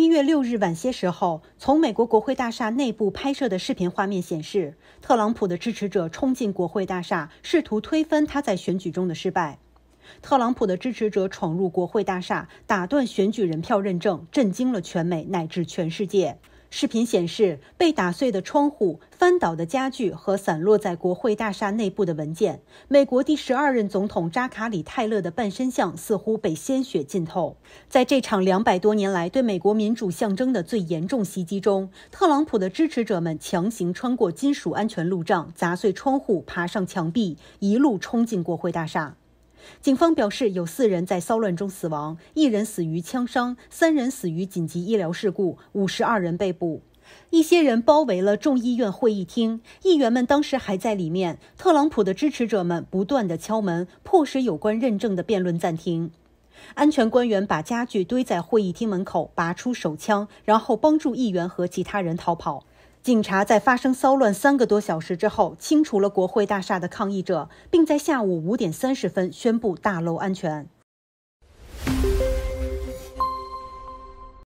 一月六日晚些时候，从美国国会大厦内部拍摄的视频画面显示，特朗普的支持者冲进国会大厦，试图推翻他在选举中的失败。特朗普的支持者闯入国会大厦，打断选举人票认证，震惊了全美乃至全世界。视频显示被打碎的窗户、翻倒的家具和散落在国会大厦内部的文件。美国第十二任总统扎卡里·泰勒的半身像似乎被鲜血浸透。在这场两百多年来对美国民主象征的最严重袭击中，特朗普的支持者们强行穿过金属安全路障，砸碎窗户，爬上墙壁，一路冲进国会大厦。警方表示，有四人在骚乱中死亡，一人死于枪伤，三人死于紧急医疗事故，五十二人被捕。一些人包围了众议院会议厅，议员们当时还在里面。特朗普的支持者们不断地敲门，迫使有关认证的辩论暂停。安全官员把家具堆在会议厅门口，拔出手枪，然后帮助议员和其他人逃跑。警察在发生骚乱三个多小时之后清除了国会大厦的抗议者，并在下午五点三十分宣布大楼安全。